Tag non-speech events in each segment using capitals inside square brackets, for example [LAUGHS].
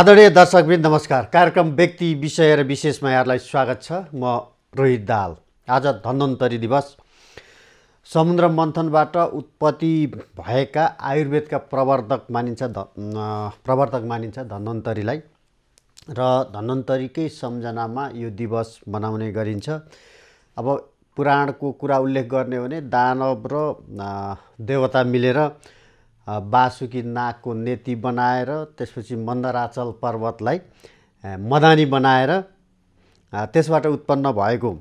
आदरणीय दर्शकवृन्द नमस्कार कार्यक्रम व्यक्ति विषय र विशेषमा यहाँलाई स्वागत छ म रोहित दाल आज धन्वन्तरी दिवस समुद्र मन्थनबाट उत्पत्ति भएका आयुर्वेदका प्रवर्धक मानिन्छ प्रवर्धक मानिन्छ धन्वन्तरीलाई र धन्वन्तरीकै सम्झनामा यो दिवस मनाउने गरिन्छ अब पुराणको कुरा उल्लेख गर्ने हो भने दानव र देवता मिलेर बासुकी नागको नेति बनाएर त्यसपछि मन्दराचल पर्वतलाई मदानी बनाएर त्यसबाट उत्पन्न भएको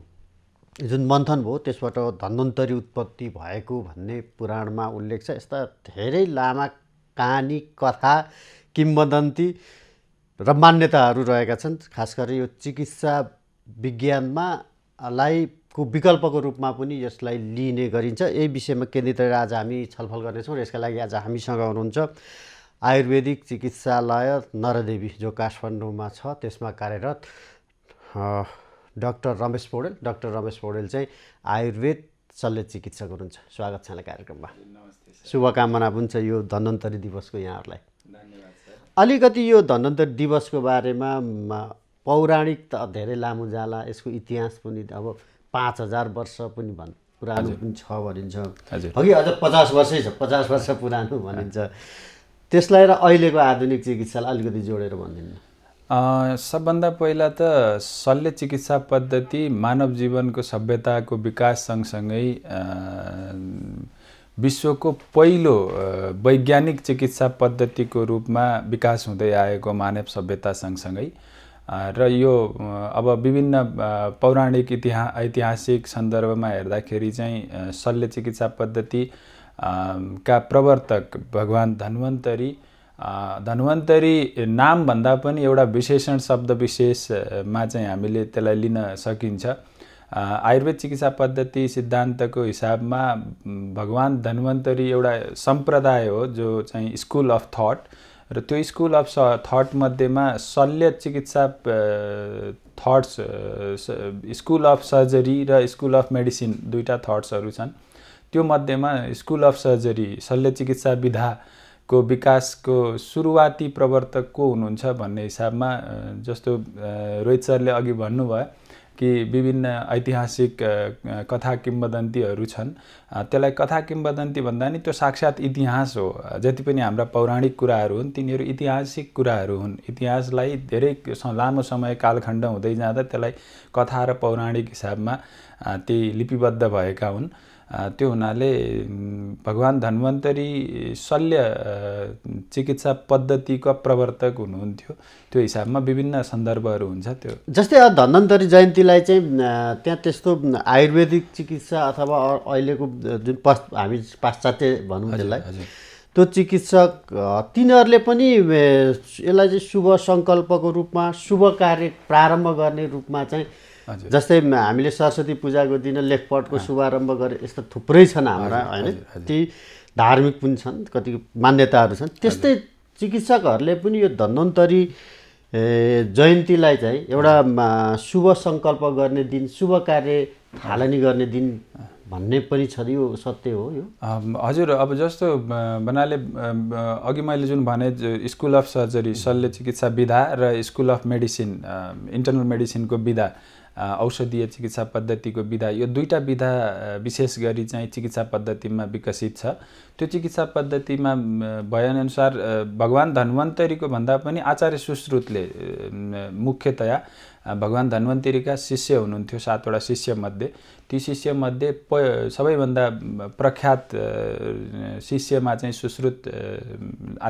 जुन मन्थन भयो त्यसबाट धन्वन्तरी उत्पत्ति भएको भन्ने पुराणमा उल्लेख छ यस्ता धेरै लामा कहानी कथा किम्बदन्ती र मान्यताहरू रहेका छन् खास गरी यो चिकित्सा विज्ञानमा लाई को विकल्पको रूपमा पनि यसलाई लिइने गरिन्छ यही विषयमा केन्द्रित रहेर आज हामी छलफल गर्नेछौँ र यसका लागि आज हामीसँग हुनुहुन्छ आयुर्वेदिक चिकित्सालय नरदेवी जो काठमाडौँमा छ त्यसमा कार्यरत डक्टर रमेश पौडेल डक्टर रमेश पौडेल चाहिँ आयुर्वेद शल्य चिकित्सक हुनुहुन्छ स्वागत छ कार्यक्रममा नमस्ते शुभकामना पनि छ यो धन्वन्तरी दिवसको यहाँहरूलाई अलिकति यो धन्वन्तरी दिवसको बारेमा पौराणिक त धेरै लामो जाला यसको इतिहास पनि अब पाँच हजार वर्ष पनि भन् पुरानो पनि छ भनिन्छ अघि अझ पचास वर्षै छ पचास वर्ष पुरानो भनिन्छ त्यसलाई र अहिलेको आधुनिक चिकित्सालाई अलिकति जोडेर भनिदिनु सबभन्दा पहिला त शल्य चिकित्सा पद्धति मानव जीवनको सभ्यताको विकास सँगसँगै विश्वको पहिलो वैज्ञानिक चिकित्सा पद्धतिको रूपमा विकास हुँदै आएको मानव सभ्यता सँगसँगै र यो अब विभिन्न पौराणिक इतिहा ऐतिहासिक सन्दर्भमा हेर्दाखेरि चाहिँ शल्य चिकित्सा पद्धति का प्रवर्तक भगवान् धन्वन्तरी धन्वन्तरी नामभन्दा पनि एउटा विशेषण शब्द विशेषमा चाहिँ हामीले त्यसलाई लिन सकिन्छ आयुर्वेद चिकित्सा पद्धति सिद्धान्तको हिसाबमा भगवान् धन्वन्तरी एउटा सम्प्रदाय हो जो चाहिँ स्कुल अफ थट र त्यो स्कुल अफ थट मध्येमा शल्य चिकित्सा थट्स स्कुल अफ सर्जरी र स्कुल अफ मेडिसिन दुईवटा थट्सहरू छन् त्यो मध्येमा स्कुल अफ सर्जरी शल्य चिकित्सा विधाको विकासको सुरुवाती प्रवर्तक को हुनुहुन्छ भन्ने हिसाबमा जस्तो रोहित सरले अघि भन्नुभयो कि विभिन्न ऐतिहासिक कथा किम्बदन्तीहरू छन् त्यसलाई कथा किम्बदन्ती भन्दा नि त्यो साक्षात् इतिहास हो जति पनि हाम्रा पौराणिक कुराहरू हुन् तिनीहरू ऐतिहासिक कुराहरू हुन् इतिहासलाई धेरै लामो समय कालखण्ड हुँदै जाँदा त्यसलाई कथा र पौराणिक हिसाबमा ती लिपिबद्ध भएका हुन् त्यो हुनाले भगवान् धन्वन्तरी शल्य चिकित्सा पद्धतिका प्रवर्तक हुनुहुन्थ्यो त्यो हिसाबमा विभिन्न सन्दर्भहरू हुन्छ त्यो जस्तै धन्वन्तरी जयन्तीलाई चाहिँ त्यहाँ त्यस्तो आयुर्वेदिक चिकित्सा अथवा अहिलेको जुन हामी पाश्चात्य भनौँ त्यसलाई त्यो चिकित्सक तिनीहरूले पनि यसलाई चाहिँ शुभ सङ्कल्पको रूपमा शुभ कार्य प्रारम्भ गर्ने रूपमा चाहिँ जस्तै हामीले सरस्वती पूजाको दिन लेखपटको शुभारम्भ गरे यस्तो थुप्रै छन् हाम्रा होइन ती धार्मिक पनि छन् कति मान्यताहरू छन् त्यस्तै चिकित्सकहरूले पनि यो धन्वन्तरी जयन्तीलाई चाहिँ एउटा शुभ सङ्कल्प गर्ने दिन शुभ कार्य थालनी गर्ने दिन भन्ने पनि छ यो सत्य हो यो हजुर अब जस्तो भन्नाले अघि मैले जुन भने स्कुल अफ सर्जरी शल्य चिकित्सा विधा र स्कुल अफ मेडिसिन इन्टरनल मेडिसिनको विधा औषधीय चिकित्सा पद्धतिको विधा यो दुईवटा विधा विशेष गरी चाहिँ चिकित्सा पद्धतिमा विकसित छ त्यो चिकित्सा पद्धतिमा भएअनुसार भगवान् धन्वन्तरीको भन्दा पनि आचार्य सुश्रुतले मुख्यतया भगवान् धन्वन्तरीका शिष्य हुनुहुन्थ्यो सातवटा शिष्यमध्ये ती शिष्यमध्ये प सबैभन्दा प्रख्यात शिष्यमा चाहिँ सुश्रुत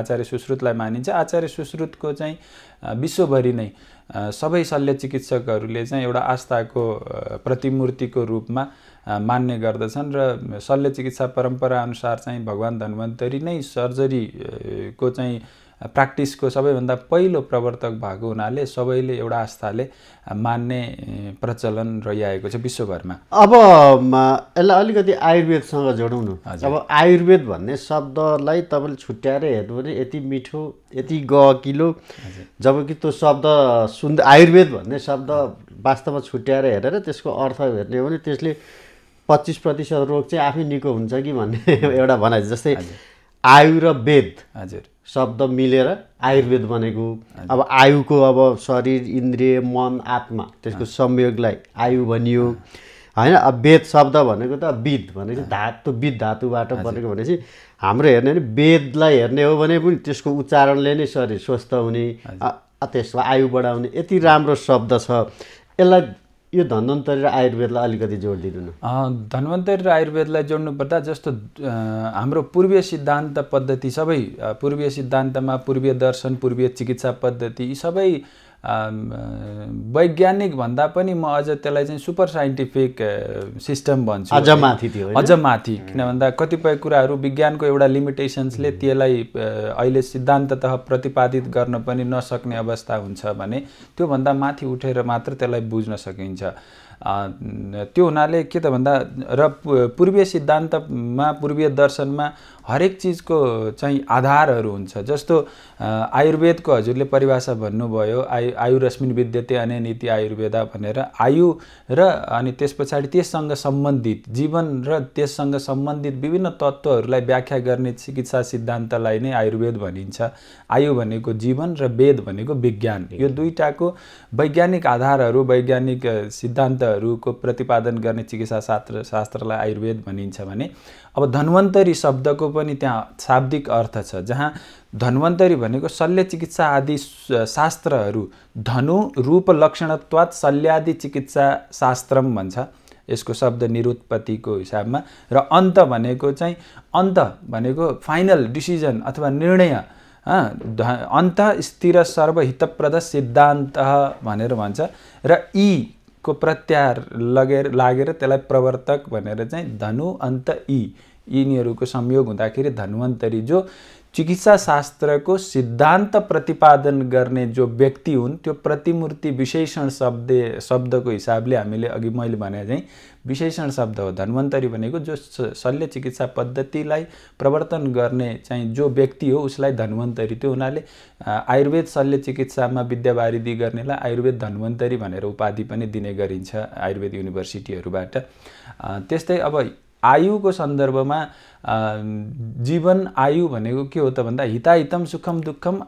आचार्य सुश्रुतलाई मानिन्छ आचार्य सुश्रुतको चाहिँ विश्वभरि नै सबै शल्य चिकित्सकहरूले चाहिँ एउटा आस्थाको प्रतिमूर्तिको रूपमा मान्ने गर्दछन् र शल्य चिकित्सा परम्पराअनुसार चाहिँ भगवान् धन्वन्तरी नै सर्जरीको चाहिँ प्र्याक्टिसको सबैभन्दा पहिलो प्रवर्तक भएको हुनाले सबैले एउटा आस्थाले मान्ने प्रचलन रहिआएको छ विश्वभरमा अब यसलाई अलिकति आयुर्वेदसँग जोडौँ अब आयुर्वेद भन्ने शब्दलाई तपाईँले छुट्याएर हेर्नु भने यति मिठो यति गहकिलो कि त्यो शब्द सुन्द आयुर्वेद भन्ने शब्द वास्तवमा छुट्याएर हेरेर त्यसको अर्थ हेर्ने हो भने त्यसले पच्चिस प्रतिशत रोग चाहिँ आफै निको हुन्छ कि भन्ने [LAUGHS] एउटा भनाइ जस्तै आयु र वेद हजुर शब्द मिलेर आयुर्वेद बनेको अब आयुको अब शरीर इन्द्रिय मन आत्मा त्यसको संयोगलाई आयु भनियो होइन अब वेद शब्द भनेको त विद भनेको धातु विद धातुबाट बनेको भनेपछि हाम्रो हेर्ने भने वेदलाई हेर्ने हो भने पनि त्यसको उच्चारणले नै शरीर स्वस्थ हुने त्यसको आयु बढाउने यति राम्रो शब्द छ यसलाई यो धन्वन्तरी र आयुर्वेदलाई अलिकति जोड दिनु धन्वन्तरी र आयुर्वेदलाई जोड्नुपर्दा जस्तो हाम्रो पूर्वीय सिद्धान्त पद्धति सबै पूर्वीय सिद्धान्तमा पूर्वीय दर्शन पूर्वीय चिकित्सा पद्धति यी सबै वैज्ञानिक भन्दा पनि म अझ त्यसलाई चाहिँ सुपर साइन्टिफिक सिस्टम भन्छु अझ माथि थियो अझ माथि किन भन्दा कतिपय कुराहरू विज्ञानको एउटा लिमिटेसन्सले त्यसलाई अहिले सिद्धान्तत प्रतिपादित गर्न पनि नसक्ने अवस्था हुन्छ भने त्योभन्दा माथि उठेर मात्र त्यसलाई बुझ्न सकिन्छ त्यो हुनाले के त भन्दा र पूर्वीय सिद्धान्तमा पूर्वीय दर्शनमा हरेक चिजको चाहिँ आधारहरू हुन्छ जस्तो आयुर्वेदको हजुरले परिभाषा भन्नुभयो आयु आयुरश्मिन विद्यते अनि नीति आयुर्वेद भनेर आयु र अनि त्यस पछाडि त्यससँग सम्बन्धित जीवन र त्यससँग सम्बन्धित विभिन्न तत्त्वहरूलाई व्याख्या गर्ने चिकित्सा सिद्धान्तलाई नै आयुर्वेद भनिन्छ आयु भनेको जीवन र वेद भनेको विज्ञान यो दुईवटाको वैज्ञानिक आधारहरू वैज्ञानिक सिद्धान्तहरूको प्रतिपादन गर्ने चिकित्सा शास्त्र शास्त्रलाई आयुर्वेद भनिन्छ भने अब धन्वन्तरी शब्दको पनि त्यहाँ शाब्दिक अर्थ छ जहाँ धन्वन्तरी भनेको शल्य चिकित्सा आदि शास्त्रहरू धनु रूप लक्षणत्वात् शल्यादि चिकित्सा शास्त्रम भन्छ यसको शब्द निरुत्पत्तिको हिसाबमा र अन्त भनेको चाहिँ अन्त भनेको फाइनल डिसिजन अथवा निर्णय अन्त स्थिर सर्वहितप्रद सिद्धान्त भनेर भन्छ र यी को प्रत्याहार लगेर लागेर त्यसलाई प्रवर्तक भनेर चाहिँ धनु अन्त यी यिनीहरूको संयोग हुँदाखेरि धन्वन्तरी जो चिकित्सा शास्त्रको सिद्धान्त प्रतिपादन गर्ने जो व्यक्ति हुन् त्यो प्रतिमूर्ति विशेषण शब्द शब्दको हिसाबले हामीले अघि मैले भने चाहिँ विशेषण शब्द हो धन्वन्तरी भनेको जो शल्य चिकित्सा पद्धतिलाई प्रवर्तन गर्ने चाहिँ जो व्यक्ति हो उसलाई धन्वन्तरी त्यो हुनाले आयुर्वेद शल्य चिकित्सामा विद्यावारिधि गर्नेलाई आयुर्वेद धन्वन्तरी भनेर उपाधि पनि दिने गरिन्छ आयुर्वेद युनिभर्सिटीहरूबाट त्यस्तै अब आयुको सन्दर्भमा जीवन आयु भनेको के हो त भन्दा हिताहितम सुखम दुःखम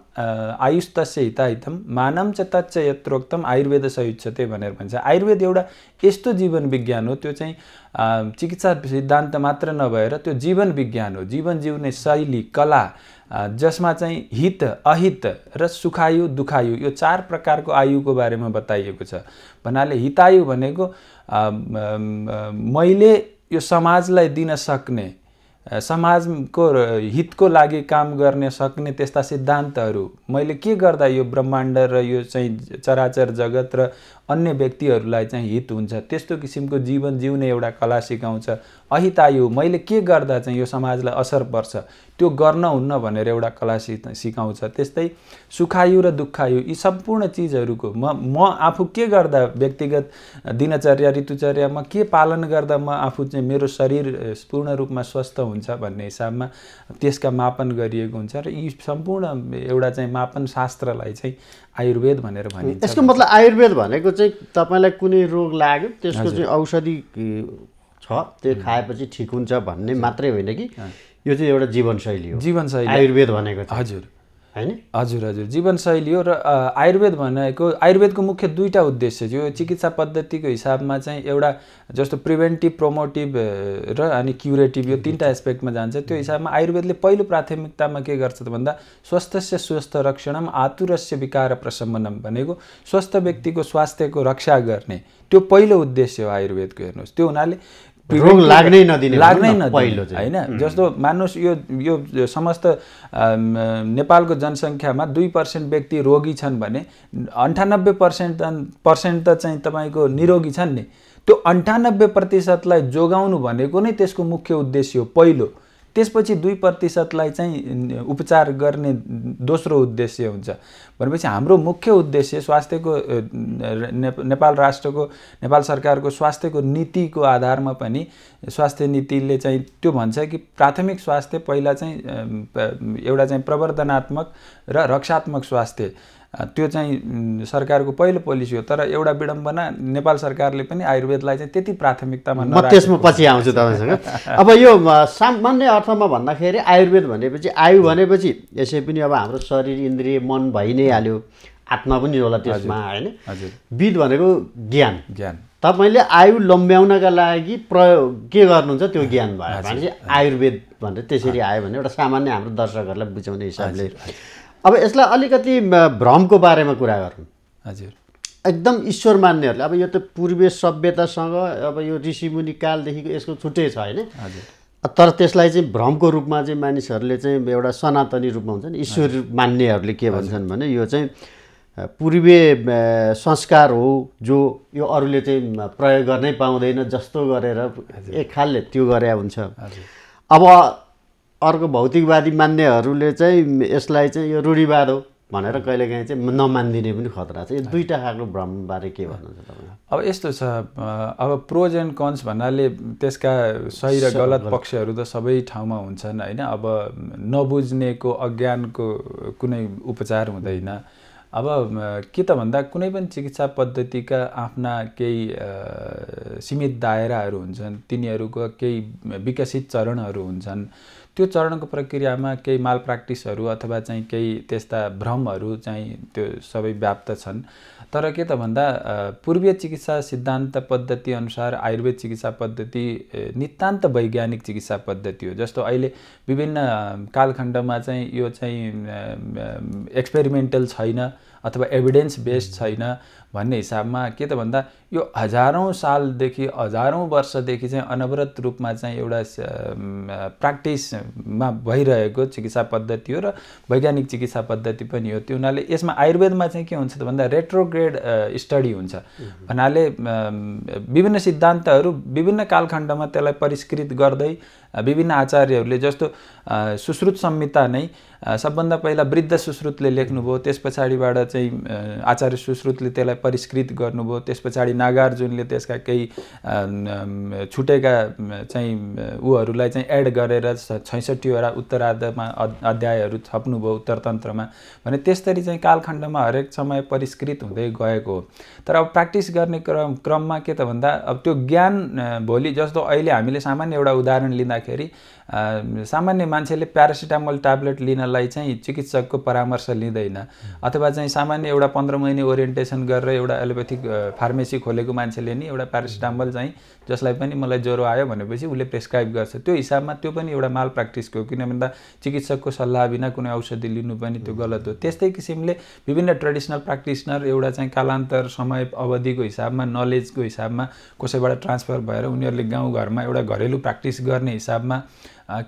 आयुस्तस्य हिताहितम मानम च तच्च यत्रोक्तम आयुर्वेद सयुच्छते भनेर भन्छ आयुर्वेद एउटा यस्तो जीवन विज्ञान हो त्यो चाहिँ चिकित्सा सिद्धान्त मात्र नभएर त्यो जीवन विज्ञान हो जीवन जिउने शैली कला जसमा चाहिँ हित अहित र सुखायु दुखायु यो चार प्रकारको आयुको बारेमा बताइएको छ भन्नाले हितायु भनेको मैले यो समाजलाई दिन सक्ने समाजको हितको लागि काम गर्न सक्ने त्यस्ता सिद्धान्तहरू मैले के गर्दा यो ब्रह्माण्ड र यो चाहिँ चराचर जगत र अन्य व्यक्तिहरूलाई चाहिँ हित हुन्छ त्यस्तो किसिमको जीवन जिउने एउटा कला सिकाउँछ अहितायु मैले के गर्दा चाहिँ यो समाजलाई असर पर्छ त्यो गर्न हुन्न भनेर एउटा कला सि सिकाउँछ त्यस्तै सुखायु र दुःखायु यी सम्पूर्ण चिजहरूको म म आफू के गर्दा व्यक्तिगत दिनचर्या ऋतुचर्यामा के पालन गर्दा म आफू चाहिँ मेरो शरीर पूर्ण रूपमा स्वस्थ हुन्छ भन्ने हिसाबमा त्यसका मापन गरिएको हुन्छ र यी सम्पूर्ण एउटा चाहिँ मापन शास्त्रलाई चाहिँ आयुर्वेद भनेर भनिन्छ यसको मतलब आयुर्वेद भनेको चाहिँ तपाईँलाई कुनै रोग लाग्यो त्यसको चाहिँ औषधि छ त्यो खाएपछि ठिक हुन्छ भन्ने मात्रै होइन कि यो चाहिँ एउटा जीवनशैली हो जीवनशैली आयुर्वेद भनेको हजुर होइन हजुर हजुर जीवनशैली हो र आयुर्वेद भनेको आयुर्वेदको मुख्य दुईवटा उद्देश्य यो चिकित्सा पद्धतिको हिसाबमा चाहिँ एउटा जस्तो प्रिभेन्टिभ प्रोमोटिभ र अनि क्युरेटिभ यो तिनवटा एस्पेक्टमा जान्छ त्यो हिसाबमा आयुर्वेदले पहिलो प्राथमिकतामा के गर्छ त भन्दा स्वस्थस्य स्वस्थ रक्षणम आतुरस्य विकार प्रशमनम भनेको स्वस्थ व्यक्तिको स्वास्थ्यको रक्षा गर्ने त्यो पहिलो उद्देश्य हो आयुर्वेदको हेर्नुहोस् त्यो हुनाले रोग लाग्नै नदिने लाग्नै चाहिँ होइन जस्तो मान्नुहोस् यो यो समस्त नेपालको जनसङ्ख्यामा दुई पर्सेन्ट व्यक्ति रोगी छन् भने अन्ठानब्बे पर्सेन्ट पर्सेन्ट त चाहिँ तपाईँको निरोगी छन् नि त्यो अन्ठानब्बे प्रतिशतलाई जोगाउनु भनेको नै त्यसको मुख्य उद्देश्य हो पहिलो त्यसपछि दुई प्रतिशतलाई चाहिँ उपचार गर्ने दोस्रो उद्देश्य हुन्छ भनेपछि हाम्रो मुख्य उद्देश्य स्वास्थ्यको नेपाल राष्ट्रको नेपाल सरकारको स्वास्थ्यको नीतिको आधारमा पनि स्वास्थ्य नीतिले चाहिँ त्यो भन्छ कि प्राथमिक स्वास्थ्य पहिला चाहिँ एउटा चाहिँ प्रवर्धनात्मक र रक्षात्मक स्वास्थ्य त्यो चाहिँ सरकारको पहिलो पोलिसी हो तर एउटा विडम्बना नेपाल सरकारले पनि आयुर्वेदलाई चाहिँ त्यति प्राथमिकतामा म त्यसमा पछि आउँछु तपाईँसँग [LAUGHS] अब यो सामान्य अर्थमा भन्दाखेरि आयुर्वेद भनेपछि आयु भनेपछि यसै पनि अब हाम्रो शरीर इन्द्रिय मन भइ नै हाल्यो आत्मा पनि होला त्यसमा होइन विध भनेको ज्ञान ज्ञान तपाईँले आयु लम्ब्याउनका लागि प्रयोग के गर्नुहुन्छ त्यो [LAUGHS] ज्ञान भयो चाहिँ आयुर्वेद भनेर त्यसरी आयो भने एउटा सामान्य हाम्रो दर्शकहरूलाई बुझाउने हिसाबले अब यसलाई अलिकति भ्रमको बारेमा कुरा गरौँ हजुर एकदम ईश्वर मान्नेहरूले अब यो त पूर्वीय सभ्यतासँग अब यो ऋषिमुनि कालदेखिको यसको छुट्टै छ होइन तर त्यसलाई चाहिँ भ्रमको रूपमा चाहिँ मानिसहरूले चाहिँ एउटा सनातनी रूपमा हुन्छ नि ईश्वर मान्नेहरूले के भन्छन् भने यो चाहिँ पूर्वीय संस्कार हो जो यो अरूले चाहिँ प्रयोग गर्नै पाउँदैन जस्तो गरेर एक खालले त्यो गरे हुन्छ अब अर्को भौतिकवादी मान्नेहरूले चाहिँ यसलाई चाहिँ यो रूढिवाद हो भनेर कहिलेकाहीँ चाहिँ नमानिदिने पनि खतरा छ यो दुईवटा खालको भ्रमबारे के भन्नुहुन्छ तपाईँ अब यस्तो छ अब प्रोज एन्ड कन्स भन्नाले त्यसका सही र गलत पक्षहरू त सबै ठाउँमा हुन्छन् होइन अब नबुझ्नेको अज्ञानको कुनै उपचार हुँदैन अब के त भन्दा कुनै पनि चिकित्सा पद्धतिका आफ्ना केही सीमित दायराहरू हुन्छन् तिनीहरूको केही विकसित चरणहरू हुन्छन् त्यो चरणको प्रक्रियामा केही माल प्र्याक्टिसहरू अथवा चाहिँ केही त्यस्ता भ्रमहरू चाहिँ त्यो सबै व्याप्त छन् तर के त भन्दा पूर्वीय चिकित्सा सिद्धान्त पद्धति अनुसार आयुर्वेद चिकित्सा पद्धति नितान्त वैज्ञानिक चिकित्सा पद्धति हो जस्तो अहिले विभिन्न कालखण्डमा चाहिँ यो चाहिँ एक्सपेरिमेन्टल छैन अथवा एभिडेन्स बेस्ड छैन भन्ने हिसाबमा के त भन्दा यो हजारौँ सालदेखि हजारौँ वर्षदेखि चाहिँ अनवरत रूपमा चाहिँ एउटा प्र्याक्टिसमा भइरहेको चिकित्सा पद्धति हो र वैज्ञानिक चिकित्सा पद्धति पनि हो त्यो हुनाले यसमा आयुर्वेदमा चाहिँ के हुन्छ त भन्दा रेट्रोग्रेड स्टडी हुन्छ भन्नाले विभिन्न सिद्धान्तहरू विभिन्न कालखण्डमा त्यसलाई परिष्कृत गर्दै विभिन्न आचार्यहरूले जस्तो सुश्रुत संहिता नै सबभन्दा पहिला वृद्ध सुश्रुतले लेख्नुभयो त्यस पछाडिबाट चाहिँ आचार्य सुश्रुतले त्यसलाई परिष्कृत गर्नुभयो त्यस पछाडि नागार्जुनले त्यसका केही छुटेका चाहिँ ऊहरूलाई चाहिँ एड गरेर छैसठीवटा उत्तरार्धमा अध्यायहरू छप्नुभयो उत्तरतन्त्रमा भने त्यसरी चाहिँ कालखण्डमा हरेक समय परिष्कृत हुँदै गएको तर अब प्र्याक्टिस गर्ने क्रम क्रममा के त भन्दा अब त्यो ज्ञान भोलि जस्तो अहिले हामीले सामान्य एउटा उदाहरण लिँदाखेरि सामान्य मान्छेले प्यारासिटामोल ट्याब्लेट लिनलाई चाहिँ चिकित्सकको परामर्श लिँदैन अथवा चाहिँ सामान्य एउटा पन्ध्र महिने ओरिएन्टेसन गरेर एउटा एलोपेथिक फार्मेसी खोलेको मान्छेले नि एउटा प्यारासिटामोल चाहिँ जसलाई पनि मलाई ज्वरो आयो भनेपछि उसले प्रेसक्राइब गर्छ त्यो हिसाबमा त्यो पनि एउटा माल प्र्याक्टिसको किन भन्दा चिकित्सकको सल्लाह बिना कुनै औषधि लिनु पनि त्यो गलत हो त्यस्तै किसिमले विभिन्न ट्रेडिसनल प्र्याक्टिसनर एउटा चाहिँ कालान्तर समय अवधिको हिसाबमा नलेजको हिसाबमा कसैबाट ट्रान्सफर भएर उनीहरूले गाउँघरमा एउटा घरेलु प्र्याक्टिस गर्ने हिसाबमा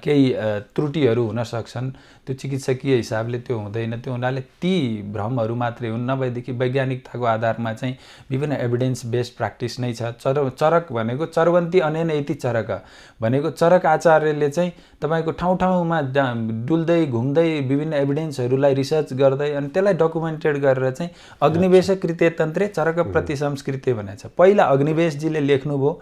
केही त्रुटिहरू हुन सक्छन् त्यो चिकित्सकीय हिसाबले त्यो हुँदैन त्यो हुनाले ती भ्रमहरू मात्रै हुन् नभएदेखि वैज्ञानिकताको आधारमा चाहिँ विभिन्न एभिडेन्स बेस्ड प्र्याक्टिस नै छ चर चरक भनेको चरवन्ती अनेन यति चरक भनेको चरक आचार्यले चाहिँ तपाईँको ठाउँ ठाउँमा डुल्दै घुम्दै विभिन्न एभिडेन्सहरूलाई रिसर्च गर्दै अनि त्यसलाई डकुमेन्टेड गरेर चाहिँ अग्निवेश कृत्यतन्त्रे चरक प्रति संस्कृति भनेको छ पहिला अग्निवेशजीले लेख्नुभयो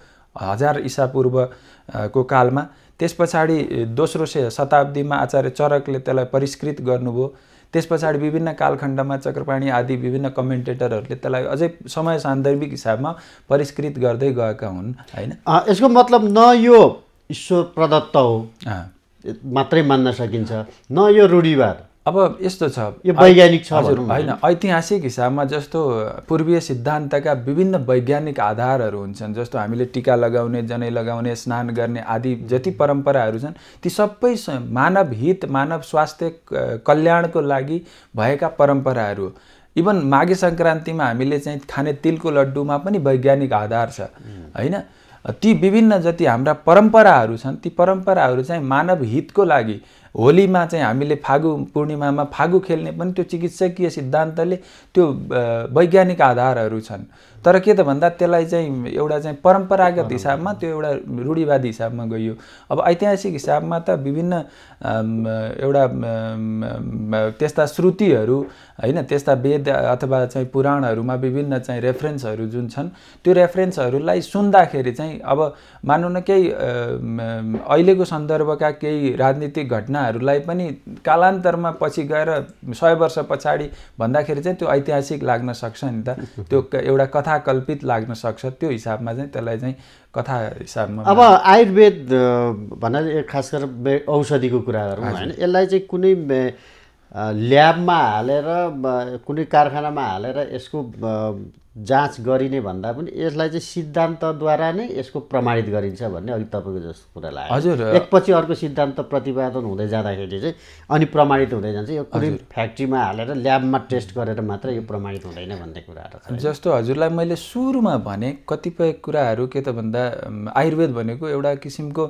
हजार इसापूर्वको कालमा त्यस पछाडि दोस्रो शताब्दीमा आचार्य चरकले त्यसलाई परिष्कृत गर्नुभयो त्यस पछाडि विभिन्न कालखण्डमा चक्रपाणी आदि विभिन्न कमेन्टेटरहरूले त्यसलाई अझै समय सान्दर्भिक हिसाबमा परिष्कृत गर्दै गएका हुन् होइन यसको मतलब न यो ईश्वर प्रदत्त हो मात्रै मान्न सकिन्छ न यो रूढिवाद अब यस्तो छ यो वैज्ञानिक छ हजुर होइन ऐतिहासिक हिसाबमा जस्तो पूर्वीय सिद्धान्तका विभिन्न वैज्ञानिक आधारहरू हुन्छन् जस्तो हामीले टिका लगाउने जनै लगाउने स्नान गर्ने आदि जति परम्पराहरू छन् ती सबै मानव हित मानव स्वास्थ्य कल्याणको लागि भएका परम्पराहरू इभन माघे सङ्क्रान्तिमा हामीले चाहिँ खाने तिलको लड्डुमा पनि वैज्ञानिक आधार छ होइन ती विभिन्न जति हाम्रा परम्पराहरू छन् ती परम्पराहरू चाहिँ मानव हितको लागि होलीमा चाहिँ हामीले फागु पूर्णिमामा फागु खेल्ने पनि त्यो चिकित्सकीय सिद्धान्तले त्यो वैज्ञानिक आधारहरू छन् तर के त भन्दा त्यसलाई चाहिँ एउटा चाहिँ परम्परागत हिसाबमा त्यो एउटा रूढिवादी हिसाबमा गइयो अब ऐतिहासिक हिसाबमा त विभिन्न एउटा त्यस्ता श्रुतिहरू होइन त्यस्ता वेद अथवा चाहिँ पुराणहरूमा विभिन्न चाहिँ रेफरेन्सहरू जुन छन् त्यो रेफरेन्सहरूलाई सुन्दाखेरि चाहिँ अब मानौँ न केही अहिलेको सन्दर्भका केही राजनीतिक घटनाहरूलाई पनि कालान्तरमा पछि गएर सय वर्ष पछाडि भन्दाखेरि चाहिँ त्यो ऐतिहासिक लाग्न सक्छ नि त त्यो [LAUGHS] एउटा कथा कल्पित लाग्न सक्छ त्यो हिसाबमा चाहिँ त्यसलाई चाहिँ कथा हिसाबमा अब आयुर्वेद भन्नाले खास गरेर औषधिको कुरा गरौँ होइन यसलाई चाहिँ कुनै ल्याबमा हालेर कुनै कारखानामा हालेर यसको जाँच गरिने भन्दा पनि यसलाई चाहिँ सिद्धान्तद्वारा नै यसको प्रमाणित गरिन्छ भन्ने अघि तपाईँको जस्तो कुरा लाग्यो हजुर एकपछि अर्को सिद्धान्त प्रतिपादन हुँदै जाँदाखेरि चाहिँ अनि प्रमाणित हुँदै जान्छ यो कुनै फ्याक्ट्रीमा हालेर ल्याबमा टेस्ट गरेर मात्र यो प्रमाणित हुँदैन भन्ने कुराहरू जस्तो हजुरलाई मैले सुरुमा भने कतिपय कुराहरू के त भन्दा आयुर्वेद भनेको एउटा किसिमको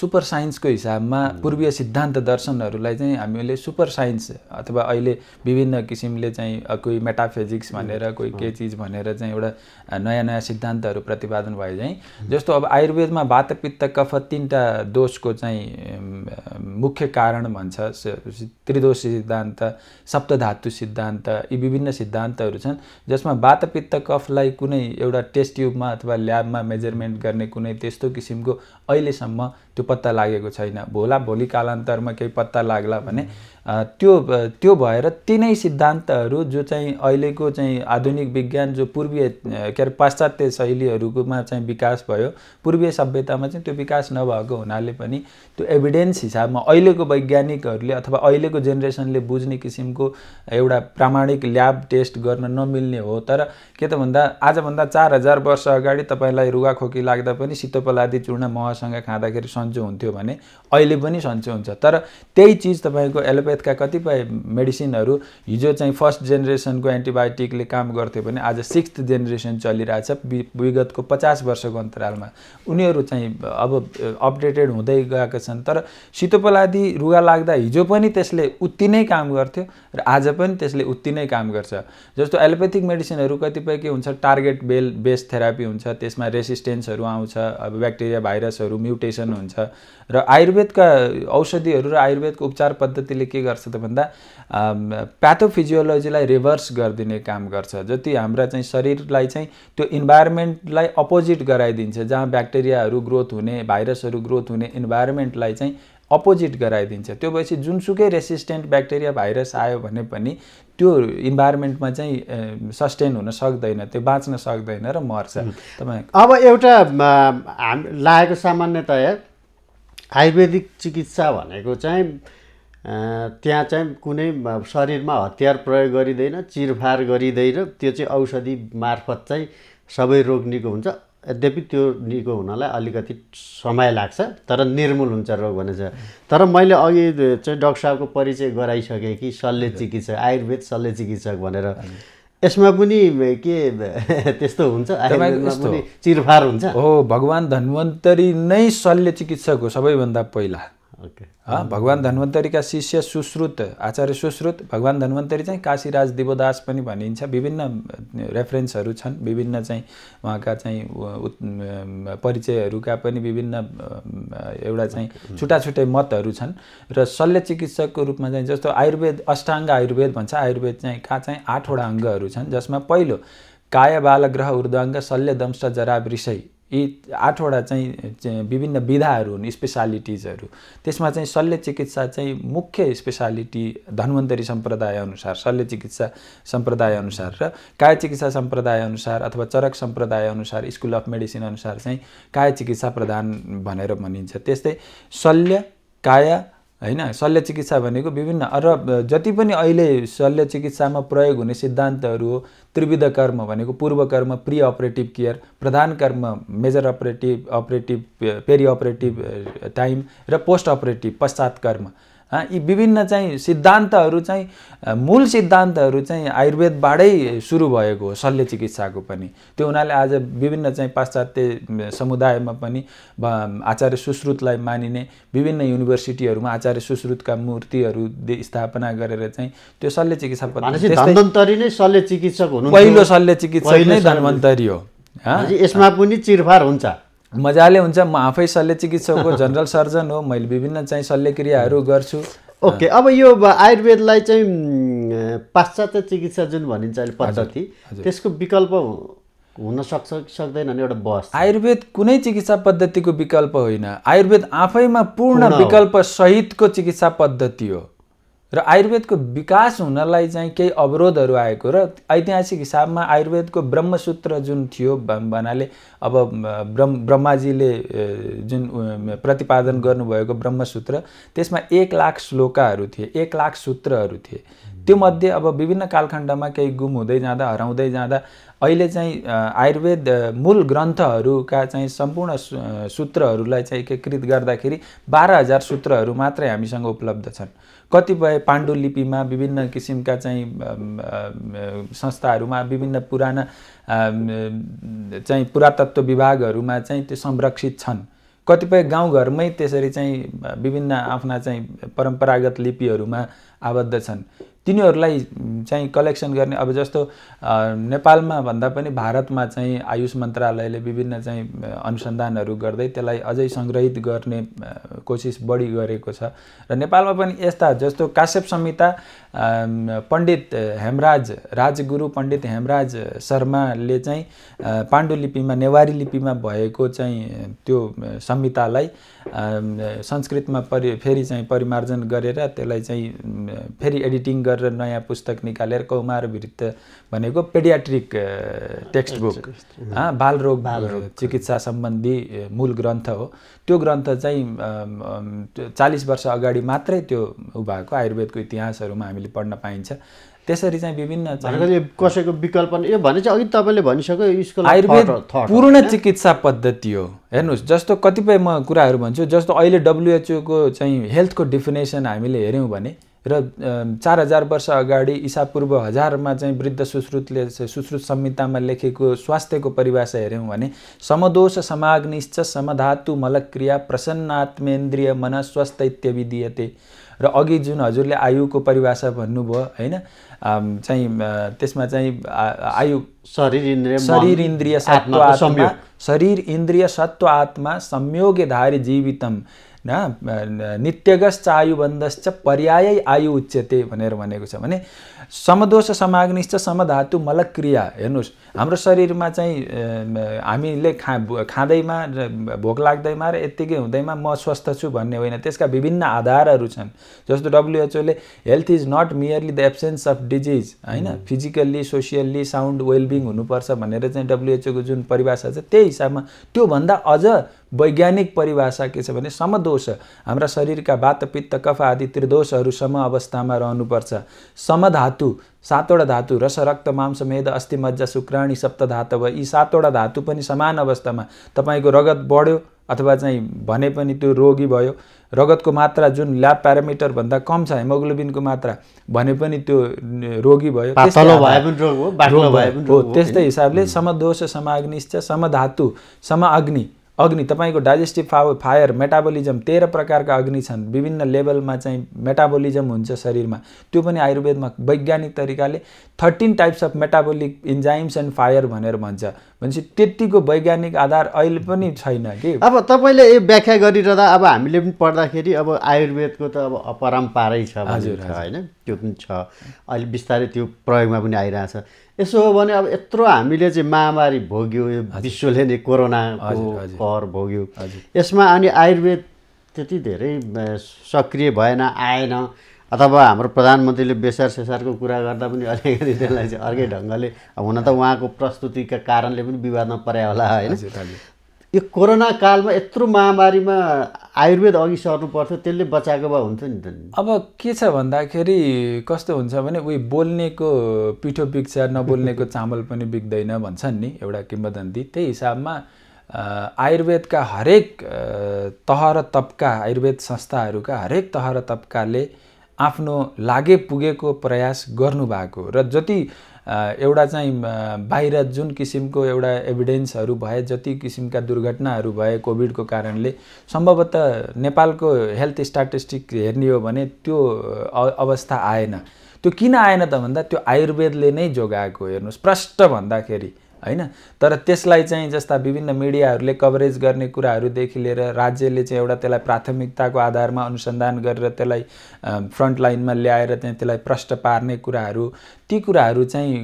सुपर साइन्सको हिसाबमा पूर्वीय सिद्धान्त दर्शनहरूलाई चाहिँ हामीले सुपर साइन्स अथवा अहिले विभिन्न किसिमले चाहिँ कोही मेटाफिजिक्स भनेर कोही के चिज भनेर भनेर चाहिँ एउटा नयाँ नयाँ सिद्धान्तहरू प्रतिपादन भयो चाहिँ जस्तो अब आयुर्वेदमा वात पित्त कफ तिनवटा दोषको चाहिँ मुख्य कारण भन्छ त्रिदोष सिद्धान्त सप्तधातु सिद्धान्त यी विभिन्न सिद्धान्तहरू छन् जसमा वात पित्त कफलाई कुनै एउटा टेस्ट ट्युबमा अथवा ल्याबमा मेजरमेन्ट गर्ने कुनै त्यस्तो किसिमको अहिलेसम्म त्यो पत्ता लागेको छैन भोला भोलि कालान्तरमा केही पत्ता लाग्ला भने त्यो त्यो भएर तिनै सिद्धान्तहरू जो चाहिँ अहिलेको चाहिँ आधुनिक विज्ञान जो पूर्वीय के अरे पाश्चात्य शैलीहरूकोमा चाहिँ विकास भयो पूर्वीय सभ्यतामा चाहिँ त्यो विकास नभएको हुनाले पनि त्यो एभिडेन्स हिसाबमा अहिलेको वैज्ञानिकहरूले अथवा अहिलेको जेनेरेसनले बुझ्ने किसिमको एउटा प्रामाणिक ल्याब टेस्ट गर्न नमिल्ने हो तर के त भन्दा आजभन्दा चार हजार वर्ष अगाडि तपाईँलाई रुगाखोकी लाग्दा पनि सितोपलादी चूर्ण महसँग खाँदाखेरि सन्चो हुन्थ्यो भने अहिले पनि सन्चो हुन्छ तर त्यही चिज तपाईँको एलोप्याथका कतिपय मेडिसिनहरू हिजो चाहिँ फर्स्ट जेनेरेसनको एन्टिबायोटिकले काम गर्थ्यो भने आज सिक्स्थ जेनेरेसन चलिरहेछ विगतको पचास वर्षको अन्तरालमा उनीहरू चाहिँ अब अपडेटेड हुँदै गएका छन् तर शीतोपलादी रुगा लाग्दा हिजो पनि त्यसले उत्ति नै काम गर्थ्यो र आज पनि त्यसले उत्ति नै काम गर्छ जस्तो एलोप्याथिक मेडिसिनहरू कतिपय के हुन्छ टार्गेट बेल बेस थेरापी हुन्छ त्यसमा रेसिस्टेन्सहरू आउँछ अब ब्याक्टेरिया भाइरसहरू म्युटेसन हुन्छ र आयुर्वेदका औषधिहरू र आयुर्वेदको उपचार पद्धतिले के गर्छ त भन्दा प्याथोफिजियोलोजीलाई रिभर्स गरिदिने काम गर्छ जति हाम्रा चाहिँ शरीरलाई चाहिँ त्यो इन्भाइरोमेन्टलाई अपोजिट गराइदिन्छ जहाँ ब्याक्टेरियाहरू ग्रोथ हुने भाइरसहरू ग्रोथ हुने इन्भाइरोमेन्टलाई चाहिँ अपोजिट गराइदिन्छ त्यो भएपछि जुनसुकै रेसिस्टेन्ट ब्याक्टेरिया भाइरस आयो भने पनि त्यो इन्भाइरोमेन्टमा चाहिँ सस्टेन हुन सक्दैन त्यो बाँच्न सक्दैन र मर्छ तपाईँ अब एउटा हाम लागेको सामान्यतया आयुर्वेदिक चिकित्सा भनेको चाहिँ त्यहाँ चाहिँ कुनै शरीरमा हतियार प्रयोग गरिँदैन चिरफार गरिँदैन त्यो चाहिँ औषधि मार्फत चाहिँ सबै रोग निको हुन्छ यद्यपि त्यो निको हुनलाई अलिकति समय लाग्छ तर निर्मूल हुन्छ रोग भने चाहिँ तर मैले अघि चाहिँ डक्टर साहबको परिचय गराइसकेँ कि शल्य चिकित्सक आयुर्वेद शल्य चिकित्सक भनेर यसमा पनि के त्यस्तो हुन्छ चिरफार हुन्छ हो भगवान् धन्वन्तरी नै शल्य चिकित्सक हो सबैभन्दा पहिला भगवान् धन्वन्तरीका शिष्य सुश्रुत आचार्य सुश्रुत भगवान् धन्वन्तरी चाहिँ काशीराज देवदास पनि भनिन्छ विभिन्न रेफरेन्सहरू छन् विभिन्न चाहिँ उहाँका चाहिँ परिचयहरूका पनि विभिन्न एउटा चाहिँ छुट्टा hmm. छुट्टै मतहरू छन् र शल्य चिकित्सकको रूपमा चाहिँ जस्तो आयुर्वेद अष्टाङ्ग आयुर्वेद भन्छ आयुर्वेद चाहिँ कहाँ चाहिँ आठवटा अङ्गहरू छन् जसमा पहिलो काय बालग्रह उर्द्वाङ्ग शल्य दंश जरा वृषय यी आठवटा चाहिँ विभिन्न विधाहरू हुन् स्पेसालिटिजहरू त्यसमा चाहिँ शल्य चिकित्सा चाहिँ मुख्य स्पेसालिटी धन्वन्तरी सम्प्रदायअनुसार शल्य चिकित्सा सम्प्रदायअनुसार र काय चिकित्सा सम्प्रदायअनुसार अथवा चरक सम्प्रदायअनुसार स्कुल अफ मेडिसिन अनुसार चाहिँ काय चिकित्सा प्रधान भनेर भनिन्छ त्यस्तै शल्य काय होइन शल्य चिकित्सा भनेको विभिन्न र जति पनि अहिले शल्य चिकित्सामा प्रयोग हुने सिद्धान्तहरू हो त्रिविध कर्म भनेको पूर्व कर्म प्रि अपरेटिभ केयर प्रधान कर्म major operative operative peri operative time र पोस्ट अपरेटिभ पश्चात कर्म यी विभिन्न चाहिँ सिद्धान्तहरू चाहिँ मूल सिद्धान्तहरू चाहिँ आयुर्वेदबाटै सुरु भएको हो शल्य चिकित्साको पनि त्यो हुनाले आज विभिन्न चाहिँ पाश्चात्य समुदायमा पनि आचार्य सुश्रुतलाई मानिने विभिन्न युनिभर्सिटीहरूमा आचार्य सुश्रुतका मूर्तिहरू स्थापना गरेर चाहिँ त्यो शल्य चिकित्सा पद्धति नै शल्य चिकित्सक हुनु पहिलो शल्य चिकित्सक नै धन्वन्तरी हो यसमा पनि चिरफार हुन्छ मजाले हुन्छ म आफै शल्य चिकित्सकको जनरल सर्जन हो मैले विभिन्न चाहिँ शल्यक्रियाहरू गर्छु ओके अब यो आयुर्वेदलाई चाहिँ पाश्चात्य चिकित्सा जुन भनिन्छ अहिले पद्धति त्यसको विकल्प हुन सक्छ सक्दैन एउटा बस आयुर्वेद कुनै चिकित्सा पद्धतिको विकल्प होइन आयुर्वेद आफैमा पूर्ण विकल्प सहितको चिकित्सा पद्धति हो र आयुर्वेदको विकास हुनलाई चाहिँ केही अवरोधहरू आएको र ऐतिहासिक हिसाबमा आयुर्वेदको ब्रह्मसूत्र जुन थियो भन्नाले अब ब्रह्म ब्रह्माजीले जुन प्रतिपादन गर्नुभएको ब्रह्मसूत्र त्यसमा एक लाख श्लोकाहरू थिए एक लाख सूत्रहरू थिए त्यो मध्ये अब विभिन्न कालखण्डमा केही गुम हुँदै जाँदा हराउँदै जाँदा अहिले चाहिँ आयुर्वेद मूल ग्रन्थहरूका चाहिँ सम्पूर्ण सूत्रहरूलाई चाहिँ एकीकृत गर्दाखेरि बाह्र हजार सूत्रहरू मात्रै हामीसँग उपलब्ध छन् कतिपय पाण्डुलिपिमा विभिन्न किसिमका चाहिँ संस्थाहरूमा विभिन्न पुराना चाहिँ पुरातत्व विभागहरूमा चाहिँ त्यो संरक्षित छन् कतिपय गाउँघरमै त्यसरी चाहिँ विभिन्न आफ्ना चाहिँ परम्परागत लिपिहरूमा आबद्ध छन् तिनीहरूलाई चाहिँ कलेक्सन गर्ने अब जस्तो नेपालमा भन्दा पनि भारतमा चाहिँ आयुष मन्त्रालयले विभिन्न चाहिँ अनुसन्धानहरू गर्दै त्यसलाई अझै सङ्ग्रहित गर्ने कोसिस बढी गरेको छ र नेपालमा पनि यस्ता जस्तो काश्यप संहिता पण्डित हेमराज राजगुरु पण्डित हेमराज शर्माले चाहिँ पाण्डुलिपिमा नेवारी लिपिमा भएको चाहिँ त्यो संहितालाई संस्कृतमा परि फेरि चाहिँ परिमार्जन गरेर त्यसलाई चाहिँ फेरि एडिटिङ गरेर गरेर नयाँ पुस्तक निकालेर कौमार वृत्त भनेको पेडियाट्रिक टेक्स्ट बुक बालरोग चिकित्सा सम्बन्धी मूल ग्रन्थ हो त्यो ग्रन्थ चाहिँ चालिस वर्ष अगाडि मात्रै त्यो ऊ भएको आयुर्वेदको इतिहासहरूमा हामीले पढ्न पाइन्छ त्यसरी चाहिँ विभिन्न कसैको विकल्प यो भने चाहिँ अघि तपाईँले भनिसक्यो यसको आयुर्वेद पूर्ण चिकित्सा पद्धति हो हेर्नुहोस् जस्तो कतिपय म कुराहरू भन्छु जस्तो अहिले डब्लुएचओको चाहिँ हेल्थको डेफिनेसन हामीले हेऱ्यौँ भने र चार हजार वर्ष अगाडि इसापूर्व हजारमा चाहिँ वृद्ध सुश्रुतले सुश्रुत संहितामा लेखेको स्वास्थ्यको परिभाषा हेऱ्यौँ भने समदोष समाग्निश्च समधातु मलक्रिया प्रसन्नात्मेन्द्रिय मन स्वस्थ इत्यविधीयते र अघि जुन हजुरले आयुको परिभाषा भन्नुभयो होइन चाहिँ त्यसमा चाहिँ आयु शरीर इन्द्रिय शरीर इन्द्रिय सत्व आत्मा शरीर इन्द्रिय सत्व आत्मा संयोगधारी जीवितम नित्यगस च आयुबन्धश्च पर्याय आयु उच्यते भनेर भनेको छ भने समदोष समाग्निश्च समधातु मलक्रिया हेर्नुहोस् हाम्रो शरीरमा चाहिँ हामीले खा खाँदैमा भोक लाग्दैमा र यत्तिकै हुँदैमा म स्वस्थ छु भन्ने होइन त्यसका विभिन्न आधारहरू छन् जस्तो डब्लुएचओले health is not merely the absence of disease होइन फिजिकल्ली सोसियल्ली साउन्ड वेलबिङ हुनुपर्छ भनेर चाहिँ डब्लुएचओको जुन परिभाषा छ त्यही हिसाबमा त्योभन्दा अझ वैज्ञानिक परिभाषा के छ भने समदोष हाम्रा शरीरका वात पित्त कफ आदि त्रिदोषहरू सम अवस्थामा रहनुपर्छ समधातु सातवटा धातु रस रक्त मांस मेद अस्थि मज्जा शुक्राणी सप्त धातव यी सातवटा धातु पनि समान अवस्थामा तपाईँको रगत बढ्यो अथवा चाहिँ भने पनि त्यो रोगी भयो रगतको मात्रा जुन ल्याब प्यारामिटरभन्दा कम छ हेमोग्लोबिनको मात्रा भने पनि त्यो रोगी भयो हो त्यस्तै हिसाबले समदोष समाग्निश्च समधातु सम अग्नि तपाईँको डाइजेस्टिभ फा फायर मेटाबोलिजम तेह्र प्रकारका अग्नि छन् विभिन्न लेभलमा चाहिँ मेटाबोलिजम हुन्छ शरीरमा त्यो पनि आयुर्वेदमा वैज्ञानिक तरिकाले thirteen types of metabolic enzymes and fire भनेर भन्छ भनेपछि त्यतिको वैज्ञानिक आधार अहिले पनि छैन कि अब तपाईँले यो व्याख्या गरिरहँदा अब हामीले पनि पढ्दाखेरि अब आयुर्वेदको त अब अपरम्पारै छ हजुर होइन त्यो पनि छ अहिले बिस्तारै त्यो प्रयोगमा पनि आइरहेछ यसो हो भने अब यत्रो हामीले चाहिँ महामारी भोग्यो यो विश्वले नै कोरोना कर भोग्यो यसमा अनि आयुर्वेद त्यति धेरै सक्रिय भएन आएन अथवा हाम्रो प्रधानमन्त्रीले बेसार सेसारको कुरा गर्दा पनि अलिकति त्यसलाई चाहिँ अर्कै ढङ्गले हुन त उहाँको प्रस्तुतिका कारणले पनि विवादमा पर्या होला होइन यो कोरोना कालमा यत्रो महामारीमा आयुर्वेद अघि सर्नु पर्थ्यो त्यसले बचाएको भए हुन्थ्यो नि त अब के छ भन्दाखेरि कस्तो हुन्छ भने उयो बोल्नेको पिठो बिग्छ नबोल्नेको [LAUGHS] चामल पनि बिग्दैन भन्छन् नि एउटा किम्बदन्ती त्यही हिसाबमा आयुर्वेदका हरेक तह र तब्का आयुर्वेद संस्थाहरूका हरेक तह र तब्काले आफ्नो लागे पुगेको प्रयास गर्नुभएको र जति एउटा चाहिँ बाहिर जुन किसिमको एउटा एभिडेन्सहरू भए जति किसिमका दुर्घटनाहरू भए कोभिडको कारणले सम्भवतः नेपालको हेल्थ स्ट्याटिस्टिक हेर्ने हो भने त्यो अवस्था आएन त्यो किन आएन त भन्दा त्यो आयुर्वेदले नै जोगाएको हेर्नुहोस् प्रष्ट भन्दाखेरि होइन तर त्यसलाई चाहिँ जस्ता विभिन्न मिडियाहरूले कभरेज गर्ने कुराहरूदेखि लिएर राज्यले चाहिँ एउटा त्यसलाई प्राथमिकताको आधारमा अनुसन्धान गरेर त्यसलाई फ्रन्ट लाइनमा ल्याएर चाहिँ त्यसलाई प्रष्ट पार्ने कुराहरू ती कुराहरू चाहिँ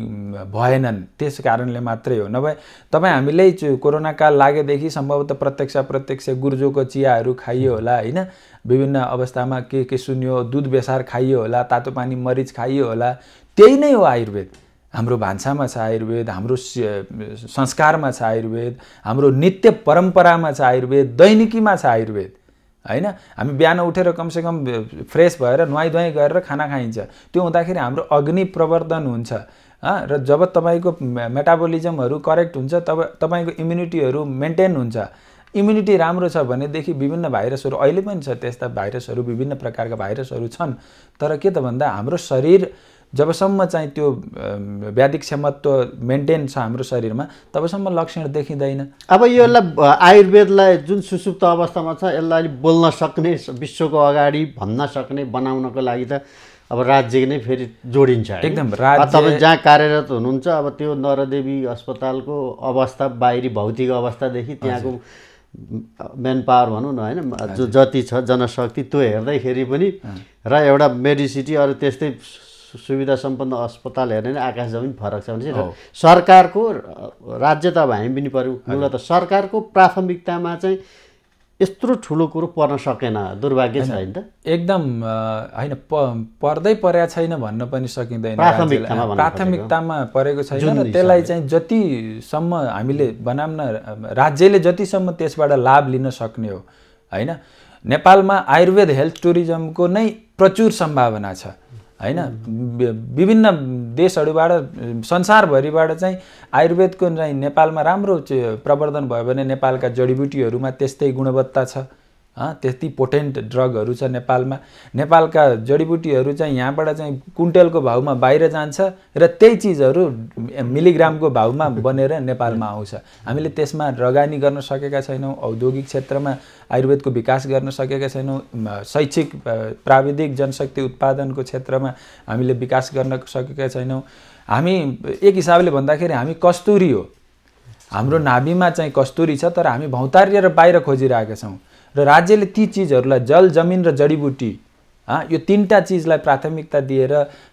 भएनन् त्यस कारणले मात्रै हो नभए तपाईँ हामीले कोरोना काल लागेदेखि सम्भवतः प्रत्यक्ष प्रत्यक्ष गुर्जोको चियाहरू खाइयो होला होइन विभिन्न अवस्थामा के के सुन्यो दुध बेसार खाइयो होला तातो पानी मरिच खाइयो होला त्यही नै हो आयुर्वेद हाम्रो भान्सामा छ आयुर्वेद हाम्रो संस्कारमा छ आयुर्वेद हाम्रो नित्य परम्परामा छ आयुर्वेद दैनिकीमा छ आयुर्वेद होइन हामी बिहान उठेर कमसेकम फ्रेस भएर नुहाइ धुवाइ गरेर खाना खाइन्छ त्यो हुँदाखेरि हाम्रो अग्नि प्रवर्धन हुन्छ र जब तपाईँको मेटाबोलिजमहरू करेक्ट हुन्छ तब तपाईँको इम्युनिटीहरू मेन्टेन हुन्छ इम्युनिटी राम्रो छ भनेदेखि विभिन्न भाइरसहरू अहिले पनि छ त्यस्ता भाइरसहरू विभिन्न प्रकारका भाइरसहरू छन् तर के त भन्दा हाम्रो शरीर जबसम्म चाहिँ त्यो व्याधिक क्षमत्व मेन्टेन छ हाम्रो शरीरमा तबसम्म लक्षण देखिँदैन अब यो यसलाई आयुर्वेदलाई जुन सुसुप्त अवस्थामा छ यसलाई बोल्न सक्ने विश्वको अगाडि भन्न सक्ने बनाउनको लागि त अब राज्य नै फेरि जोडिन्छ एकदम राज्य तपाईँ जहाँ कार्यरत हुनुहुन्छ अब त्यो नरदेवी अस्पतालको अवस्था बाहिरी भौतिक अवस्थादेखि त्यहाँको म्यान पावर भनौँ न होइन जो जति छ जनशक्ति त्यो हेर्दाखेरि पनि र एउटा मेडिसिटी अरू त्यस्तै सुविधा सम्पन्न अस्पताल हेर्ने नै आकाश जमिन फरक छ भने सरकारको राज्य त अब हामी पनि पऱ्यौँ एउटा त सरकारको प्राथमिकतामा चाहिँ यत्रो ठुलो कुरो पर्न सकेन दुर्भाग्य छ होइन एकदम होइन पर्दै परेको छैन भन्न पनि सकिँदैन प्राथमिकतामा परेको छैन त्यसलाई चाहिँ जतिसम्म हामीले बनाउन न राज्यले जतिसम्म त्यसबाट लाभ लिन सक्ने हो होइन नेपालमा आयुर्वेद हेल्थ टुरिज्मको नै प्रचुर सम्भावना छ होइन विभिन्न देशहरूबाट संसारभरिबाट चाहिँ आयुर्वेदको चाहिँ नेपालमा राम्रो प्रवर्धन भयो भने नेपालका जडीबुटीहरूमा त्यस्तै गुणवत्ता छ त्यति पोटेन्ट ड्रगहरू छ नेपालमा नेपालका जडीबुटीहरू चाहिँ यहाँबाट चाहिँ कुन्टेलको भाउमा बाहिर जान्छ र त्यही चिजहरू मिलिग्रामको भाउमा बनेर नेपालमा आउँछ हामीले त्यसमा रगानी गर्न सकेका छैनौँ औद्योगिक क्षेत्रमा आयुर्वेदको विकास गर्न सकेका छैनौँ शैक्षिक प्राविधिक जनशक्ति उत्पादनको क्षेत्रमा हामीले विकास गर्न सकेका छैनौँ हामी एक हिसाबले भन्दाखेरि हामी कस्तुरी हो हाम्रो नाभिमा चाहिँ कस्तुरी छ तर हामी भौतारिएर बाहिर खोजिरहेका छौँ र राज्यले ती चिजहरूलाई जल जमिन र जडीबुटी यो तिनवटा चिजलाई प्राथमिकता दिएर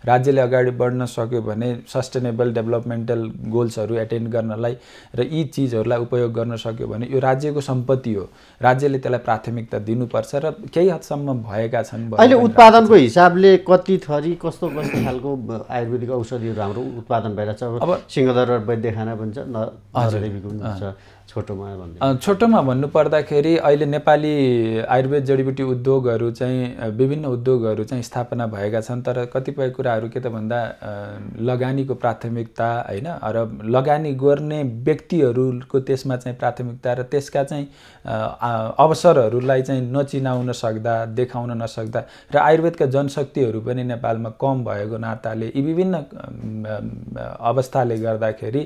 राज्यले अगाडि बढ्न सक्यो भने सस्टेनेबल डेभलपमेन्टल गोल्सहरू एटेन्ड गर्नलाई र यी चिजहरूलाई उपयोग गर्न सक्यो भने यो राज्यको सम्पत्ति हो राज्यले त्यसलाई प्राथमिकता दिनुपर्छ र केही हदसम्म भएका छन् अहिले उत्पादनको हिसाबले कति थरी कस्तो कस्तो खालको आयुर्वेदिक औषधिहरू हाम्रो उत्पादन भइरहेको छ अब सिंहदर वैद्य खाना पनि छ छोटोमा छोटोमा भन्नुपर्दाखेरि अहिले नेपाली आयुर्वेद जडीबुटी उद्योगहरू चाहिँ विभिन्न उद्योगहरू चाहिँ स्थापना भएका छन् तर कतिपय कुराहरू के त भन्दा लगानीको प्राथमिकता होइन र लगानी गर्ने व्यक्तिहरूको त्यसमा चाहिँ प्राथमिकता र त्यसका चाहिँ अवसरहरूलाई चाहिँ नचिनाउन सक्दा देखाउन नसक्दा र आयुर्वेदका जनशक्तिहरू पनि नेपालमा कम भएको नाताले यी विभिन्न अवस्थाले गर्दाखेरि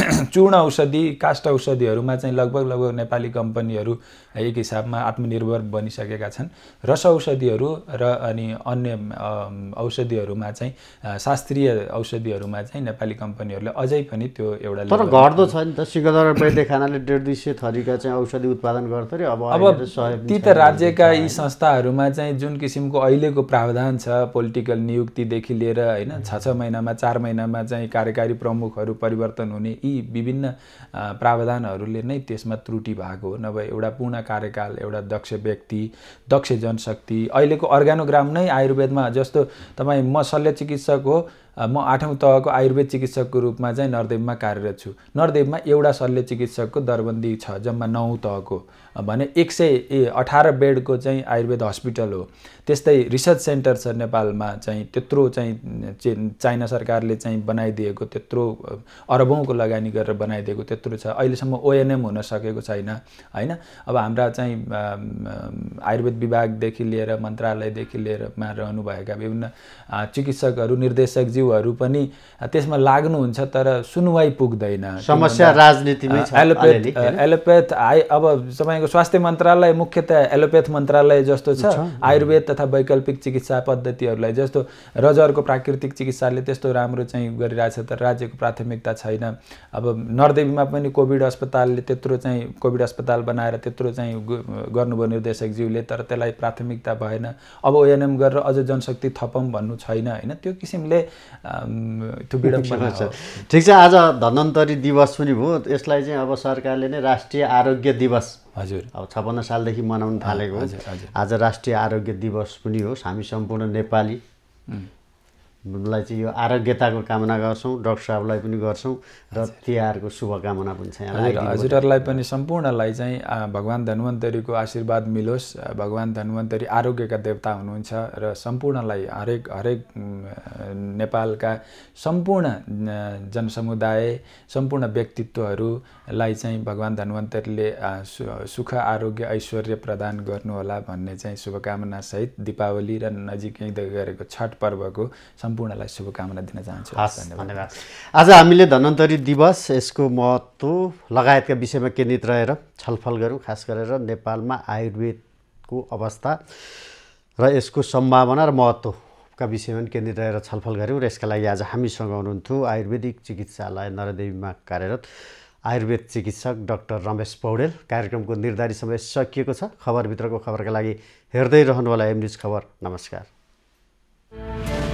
चूर्ण औषधि काष्ठ औषधिहरूमा चाहिँ लगभग लगभग नेपाली कम्पनीहरू एक हिसाबमा आत्मनिर्भर बनिसकेका छन् रस औषधिहरू र अनि अन्य औषधिहरूमा चाहिँ शास्त्रीय औषधिहरूमा चाहिँ नेपाली कम्पनीहरूले अझै पनि त्यो एउटा तर घट्दो छ नि त सिकदर वैद्य खानाले डेढ दुई सय थरीका चाहिँ औषधि उत्पादन गर्थ्यो अरे अब अब ती त राज्यका यी संस्थाहरूमा चाहिँ जुन किसिमको अहिलेको प्रावधान छ पोलिटिकल नियुक्तिदेखि लिएर होइन छ छ महिनामा चार महिनामा चाहिँ कार्यकारी प्रमुखहरू परिवर्तन हुने यी विभिन्न प्रावधानहरूले नै त्यसमा त्रुटि भएको हो नभए एउटा पूर्ण कार्यकाल एउटा दक्ष व्यक्ति दक्ष जनशक्ति अहिलेको अर्ग्यानोग्राम नै आयुर्वेदमा जस्तो तपाईँ म शल्य चिकित्सक हो म आठौँ तहको आयुर्वेद चिकित्सकको रूपमा चाहिँ नरदेवमा कार्यरत छु नरदेवमा एउटा शल्य चिकित्सकको दरबन्दी छ जम्मा नौ तहको भने एक सय अठार बेडको चाहिँ आयुर्वेद हस्पिटल हो त्यस्तै रिसर्च सेन्टर छ नेपालमा चाहिँ त्यत्रो चाहिँ चाइना सरकारले चाहिँ बनाइदिएको त्यत्रो अरबौँको लगानी गरेर बनाइदिएको त्यत्रो छ अहिलेसम्म ओएनएम हुन सकेको छैन होइन अब हाम्रा चाहिँ आयुर्वेद विभागदेखि लिएर मन्त्रालयदेखि लिएरमा रहनुभएका विभिन्न चिकित्सकहरू निर्देशकज्यूहरू पनि त्यसमा लाग्नुहुन्छ तर सुनवाई पुग्दैन समस्या राजनीतिमा एलोपेथ एलोपेथ हाई अब तपाईँ तपाईँको स्वास्थ्य मन्त्रालय मुख्यतया एलोप्याथ मन्त्रालय जस्तो छ आयुर्वेद तथा वैकल्पिक चिकित्सा पद्धतिहरूलाई जस्तो रजरको प्राकृतिक चिकित्साले त्यस्तो राम्रो चाहिँ गरिरहेछ तर राज्यको प्राथमिकता छैन अब नर्देवीमा पनि कोभिड अस्पतालले त्यत्रो चाहिँ कोभिड अस्पताल बनाएर त्यत्रो चाहिँ गर्नुभयो निर्देशकज्यूले तर त्यसलाई प्राथमिकता भएन अब ओएनएम गरेर अझ जनशक्ति थपौँ भन्नु छैन होइन त्यो किसिमले त्यो [LAUGHS] ठिक छ आज धन्वन्तरी दिवस पनि भयो यसलाई चाहिँ अब सरकारले नै राष्ट्रिय आरोग्य दिवस हजुर अब छपन्न सालदेखि मनाउन थालेको आज राष्ट्रिय आरोग्य दिवस पनि होस् हामी सम्पूर्ण नेपाली लाई चाहिँ यो आरोग्यताको कामना गर्छौँ डक्टर साहबलाई पनि गर्छौँ र तिहारको शुभकामना पनि छ हजुरहरूलाई पनि सम्पूर्णलाई चाहिँ भगवान् धन्वन्तरीको आशीर्वाद मिलोस् भगवान् धन्वन्तरी आरोग्यका देवता हुनुहुन्छ र सम्पूर्णलाई हरेक हरेक नेपालका सम्पूर्ण जनसमुदाय सम्पूर्ण व्यक्तित्वहरूलाई चाहिँ भगवान् धन्वन्तरीले सुख आरोग्य ऐश्वर्य प्रदान गर्नुहोला भन्ने चाहिँ शुभकामनासहित दिपावली र नजिकै गरेको छठ पर्वको सम्पूर्णलाई शुभकामना दिन चाहन्छु हस् धन्यवाद आज हामीले धनन्तरी दिवस यसको महत्त्व लगायतका विषयमा केन्द्रित रहेर छलफल गऱ्यौँ खास गरेर नेपालमा आयुर्वेदको अवस्था र यसको सम्भावना र महत्त्वका विषयमा केन्द्रित रहेर छलफल गऱ्यौँ र यसका लागि आज हामीसँग हुनुहुन्थ्यो आयुर्वेदिक चिकित्सालय नरदेवीमा कार्यरत आयुर्वेद चिकित्सक डाक्टर रमेश पौडेल कार्यक्रमको निर्धारित समय सकिएको छ खबरभित्रको खबरका लागि हेर्दै रहनुहोला एम न्युज खबर नमस्कार